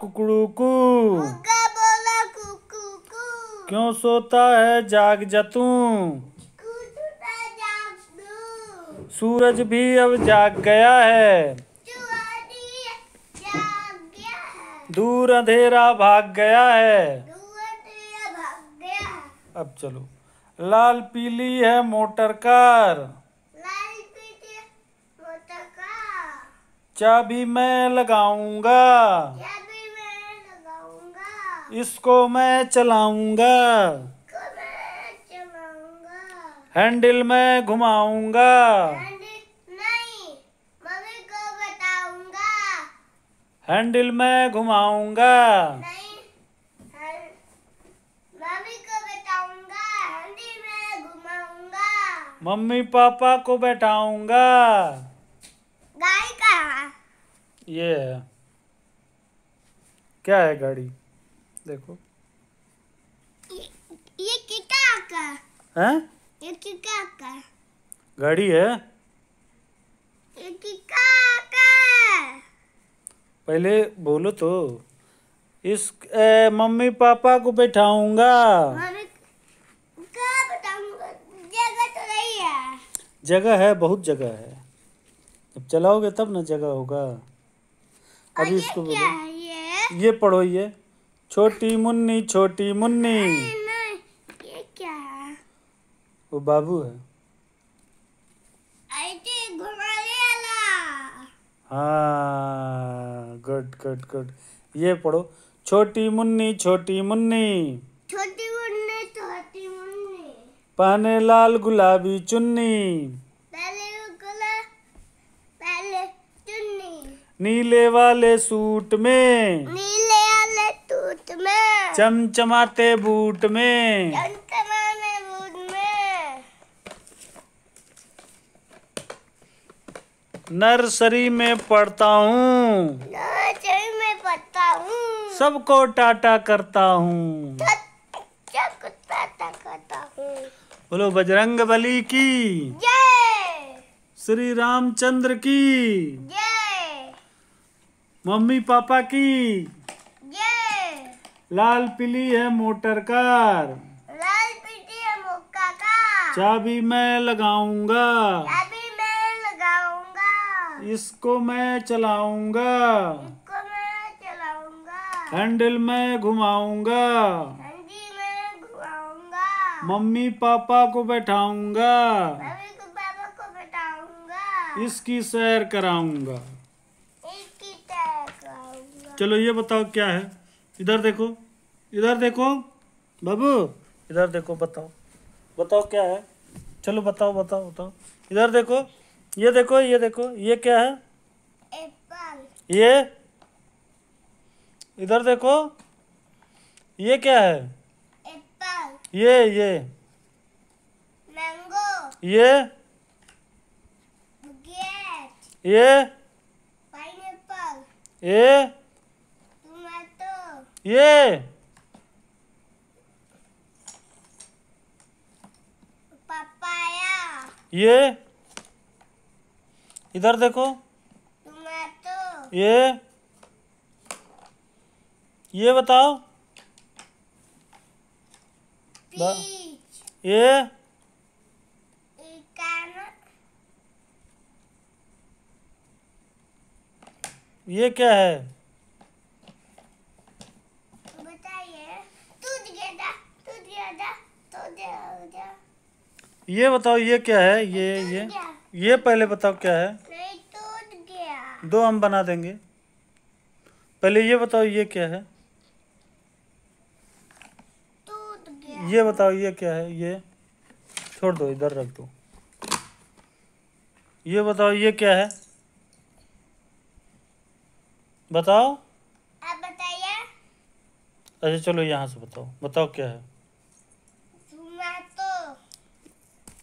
कुकड़ूकू बोला कुकड़ूकू क्यों सोता है जाग जतू सूरज भी अब जाग गया है दूर अंधेरा भाग गया है अब चलो लाल पीली है मोटर कार चाबी मैं लगाऊंगा इसको मैं चलाऊंगा हैंडल में घुमाऊंगा हैंडल में घुमाऊंगा मम्मी पापा को बैठाऊंगा गाड़ी का ये क्या है गाड़ी देखो ये किका का है ये किका का गाड़ी है ये किका का पहले बोलो तो इस ए, मम्मी पापा को बैठाऊंगा तो जगह है बहुत जगह है जब चलाओगे तब ना जगह होगा अभी इसको ये, ये पढ़ो ये छोटी मुन्नी छोटी मुन्नी ये क्या है वो बाबू है हाँ गुड गुड गुड ये पढ़ो छोटी मुन्नी छोटी मुन्नी छोटी मुन्नी छोटी मुन्नी पहने लाल गुलाबी चुन्नी पहले पहले चुन्नी नीले वाले सूट में नीले चमचमाते बूट में चमचमाते बूट में नर्सरी में पढ़ता हूँ नर्सरी में पढ़ता हूँ सबको टाटा करता हूँ बोलो बजरंग बली की श्री रामचंद्र की मम्मी पापा की लाल पीली है मोटर कार लाल पीली है मोटर कार चाबी मैं लगाऊंगा चाबी मैं लगाऊंगा इसको मैं चलाऊंगा इसको मैं चलाऊंगा हैंडल मैं घुमाऊंगा हैंडल मैं घुमाऊंगा मम्मी पापा को बैठाऊंगा इसकी सैर कराऊंगा चलो ये बताओ क्या है इधर देखो इधर देखो बाबू इधर देखो बताओ बताओ क्या है चलो बताओ बताओ बताओ इधर देखो ये देखो ये देखो ये क्या है एप्पल ये इधर देखो ये क्या है एप्पल ये ये मैंगो ये ये पाइनएप्पल ये ये पपाया ये इधर देखो ये ये बताओ ये ये क्या है ये बताओ ये क्या है ये ये ये पहले बताओ क्या है दो हम बना देंगे पहले ये बताओ ये क्या है ये बताओ ये क्या है ये छोड़ दो इधर रख दो ये बताओ ये क्या है बताओ अच्छा चलो यहाँ से बताओ बताओ क्या है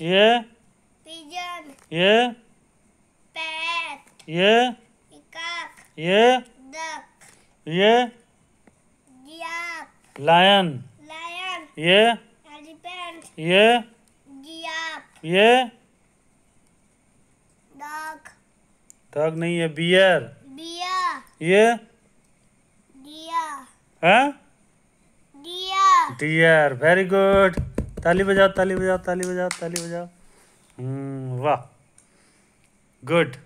ये ये ये ये ये लायन ये ये ये डॉग नहीं है बियर बिया ये डियर वेरी गुड ताली बजाओ ताली बजाओ ताली बजाओ ताली बजाओ हम्म, वाह गुड